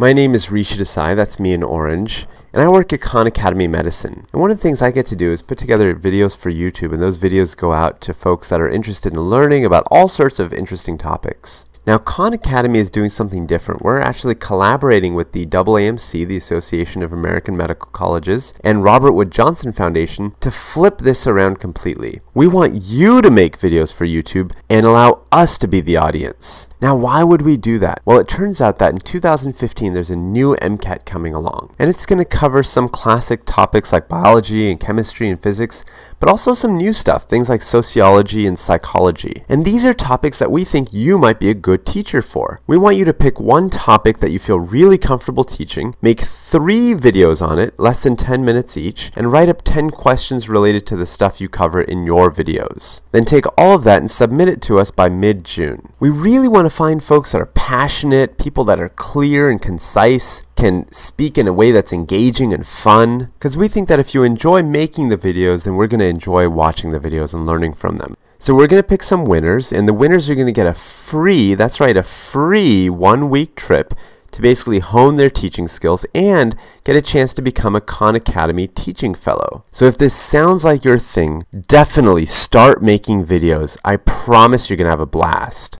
My name is Rishi Desai, that's me in orange, and I work at Khan Academy Medicine. And one of the things I get to do is put together videos for YouTube, and those videos go out to folks that are interested in learning about all sorts of interesting topics. Now, Khan Academy is doing something different. We're actually collaborating with the AAMC, the Association of American Medical Colleges, and Robert Wood Johnson Foundation to flip this around completely. We want you to make videos for YouTube and allow us to be the audience. Now, why would we do that? Well, it turns out that in 2015, there's a new MCAT coming along, and it's going to cover some classic topics like biology and chemistry and physics, but also some new stuff, things like sociology and psychology. And these are topics that we think you might be a good teacher for. We want you to pick one topic that you feel really comfortable teaching, make three videos on it, less than 10 minutes each, and write up 10 questions related to the stuff you cover in your videos. Then take all of that and submit it to us by mid-June. We really want to find folks that are passionate, people that are clear and concise, can speak in a way that's engaging and fun, because we think that if you enjoy making the videos, then we're going to enjoy watching the videos and learning from them. So we're going to pick some winners, and the winners are going to get a free, that's right, a free one week trip to basically hone their teaching skills and get a chance to become a Khan Academy teaching fellow. So if this sounds like your thing, definitely start making videos. I promise you're going to have a blast.